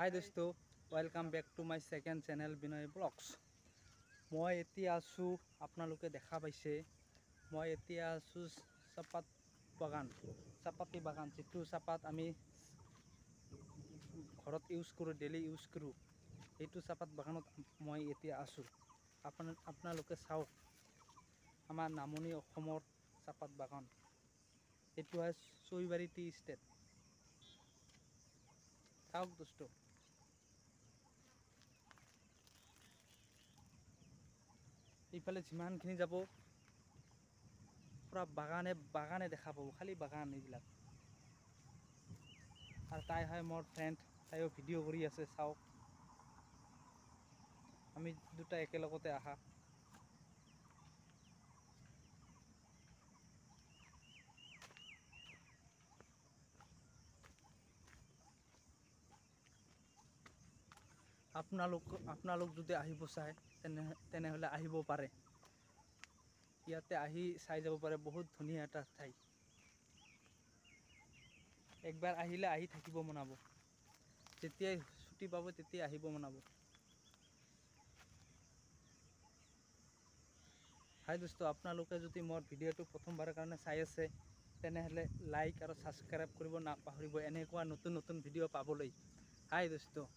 হাই দোস্তো welcome back to my second channel Binoy blogs মই এতিয়া আছোঁ আপোনালোকে দেখা পাইছে মই এতিয়া আছোঁ চাপাত বাগান চাপাতি বাগান যিটো চাপাত আমি ঘৰত ইউজ কৰোঁ ডেইলি ইউজ কৰোঁ সেইটো চাপাত বাগানত মই এতিয়া আছোঁ আপোনা আপোনালোকে চাওক আমাৰ নামনি অসমৰ চাপাত বাগান এইটো হয় চৈবাৰী টি ষ্টেট চাওক দোষ্ট ইফালে যিমানখিনি যাব পূৰা বাগানে বাগানে দেখা পাব খালি বাগান এইবিলাক আৰু তাই হয় মোৰ ফ্ৰেণ্ড তাইও ভিডিঅ' কৰি আছে চাওক আমি দুটা একেলগতে আহা আপোনালোক আপোনালোক যদি আহিব চায় তেনে তেনেহ'লে আহিব পাৰে ইয়াতে আহি চাই যাব পাৰে বহুত ধুনীয়া এটা ঠাই একবাৰ আহিলে আহি থাকিব মনাব যেতিয়াই ছুটি পাব তেতিয়াই আহিব মনাব হাই দোস্ত আপোনালোকে যদি মোৰ ভিডিঅ'টো প্ৰথমবাৰৰ কাৰণে চাই আছে তেনেহ'লে লাইক আৰু ছাবস্ক্ৰাইব কৰিব নাপাহৰিব এনেকুৱা নতুন নতুন ভিডিঅ' পাবলৈ হাই দোস্ত